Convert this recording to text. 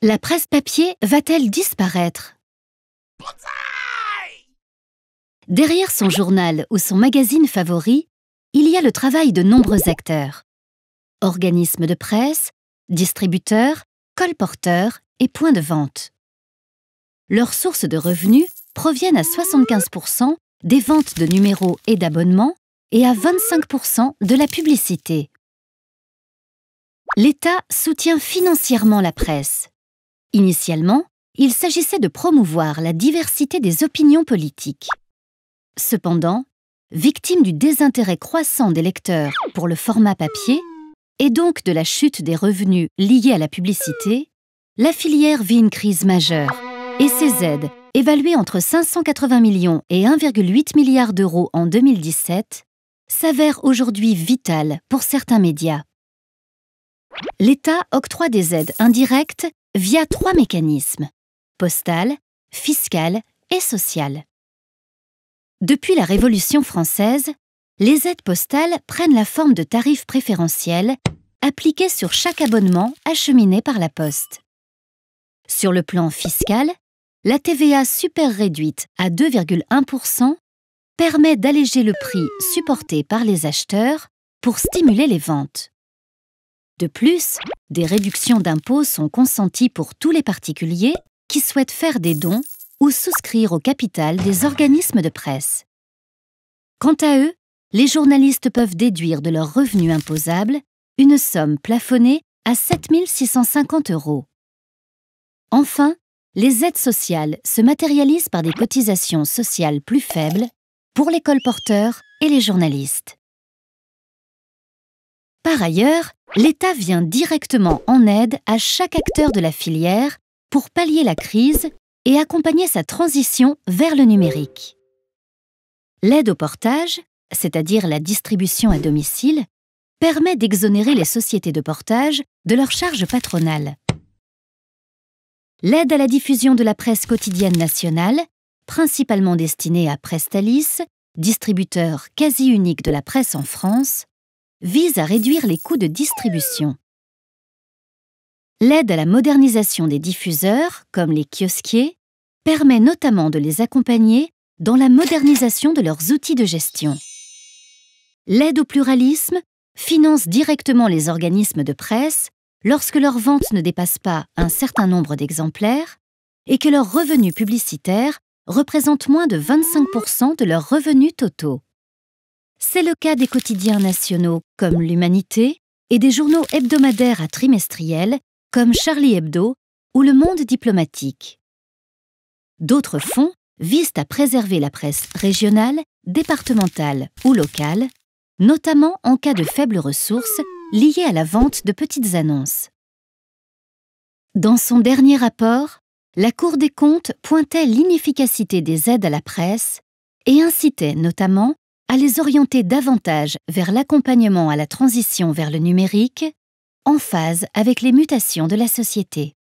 La presse papier va-t-elle disparaître Derrière son journal ou son magazine favori, il y a le travail de nombreux acteurs. Organismes de presse, distributeurs, colporteurs et points de vente. Leurs sources de revenus proviennent à 75% des ventes de numéros et d'abonnements et à 25% de la publicité. L'État soutient financièrement la presse Initialement, il s'agissait de promouvoir la diversité des opinions politiques. Cependant, victime du désintérêt croissant des lecteurs pour le format papier, et donc de la chute des revenus liés à la publicité, la filière vit une crise majeure et ses aides, évaluées entre 580 millions et 1,8 milliard d'euros en 2017, s'avèrent aujourd'hui vitales pour certains médias. L'État octroie des aides indirectes via trois mécanismes, postal, fiscal et social. Depuis la Révolution française, les aides postales prennent la forme de tarifs préférentiels appliqués sur chaque abonnement acheminé par la poste. Sur le plan fiscal, la TVA super réduite à 2,1% permet d'alléger le prix supporté par les acheteurs pour stimuler les ventes. De plus, des réductions d'impôts sont consenties pour tous les particuliers qui souhaitent faire des dons ou souscrire au capital des organismes de presse. Quant à eux, les journalistes peuvent déduire de leurs revenus imposables une somme plafonnée à 7 650 euros. Enfin, les aides sociales se matérialisent par des cotisations sociales plus faibles pour les colporteurs et les journalistes. Par ailleurs, l'État vient directement en aide à chaque acteur de la filière pour pallier la crise et accompagner sa transition vers le numérique. L'aide au portage, c'est-à-dire la distribution à domicile, permet d'exonérer les sociétés de portage de leurs charges patronales. L'aide à la diffusion de la presse quotidienne nationale, principalement destinée à Prestalis, distributeur quasi unique de la presse en France, vise à réduire les coûts de distribution. L'aide à la modernisation des diffuseurs, comme les kiosquiers, permet notamment de les accompagner dans la modernisation de leurs outils de gestion. L'aide au pluralisme finance directement les organismes de presse lorsque leurs ventes ne dépassent pas un certain nombre d'exemplaires et que leurs revenus publicitaires représentent moins de 25% de leurs revenus totaux. C'est le cas des quotidiens nationaux comme L'Humanité et des journaux hebdomadaires à trimestriels comme Charlie Hebdo ou Le Monde diplomatique. D'autres fonds visent à préserver la presse régionale, départementale ou locale, notamment en cas de faibles ressources liées à la vente de petites annonces. Dans son dernier rapport, la Cour des comptes pointait l'inefficacité des aides à la presse et incitait notamment à les orienter davantage vers l'accompagnement à la transition vers le numérique, en phase avec les mutations de la société.